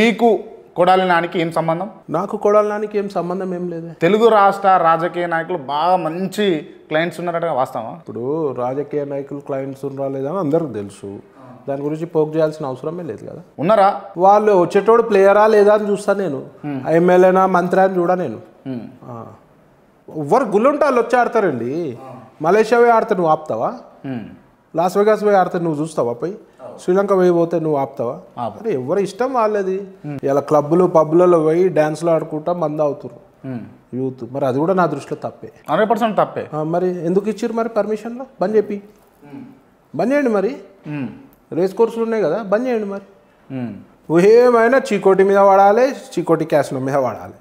మీకు కొడాలి నానికి ఏం సంబంధం నాకు కొడాలి నానికి ఏం సంబంధం ఏం లేదు తెలుగు రాష్ట్ర రాజకీయ నాయకులు బాగా మంచి క్లయింట్స్ ఉన్నారట వాస్తవా ఇప్పుడు రాజకీయ నాయకులు క్లయింట్స్ ఉన్నారా లేదని అందరూ తెలుసు దాని గురించి పోక్ చేయాల్సిన అవసరమే లేదు కదా ఉన్నారా వాళ్ళు వచ్చేటోడు ప్లేయరా లేదా అని చూస్తా నేను ఎమ్మెల్యేనా మంత్రి అని చూడ నేను ఎవ్వరు గుళ్ళుంటే వాళ్ళు వచ్చి ఆడతారండి మలేషియా నువ్వు ఆపుతావా లాస్ వెగాస్ పోయి ఆడితే నువ్వు చూస్తావా పోయి శ్రీలంక పోయి పోతే నువ్వు ఆపుతావా అరే ఎవరు ఇష్టం వాళ్ళది ఇలా క్లబ్లు పబ్లలో పోయి డ్యాన్స్లో ఆడుకుంటా మంద అవుతారు యూత్ మరి అది కూడా నా దృష్టిలో తప్పే హండ్రెడ్ పర్సెంట్ తప్పే మరి ఎందుకు ఇచ్చారు మరి పర్మిషన్లో బంద్ చెప్పి బంద్ చేయండి మరి రేస్ కోర్సులు ఉన్నాయి కదా బంద్ చేయండి మరి ఏమైనా చీకోటి మీద వాడాలి చీకోటి క్యాస్లో మీద వాడాలి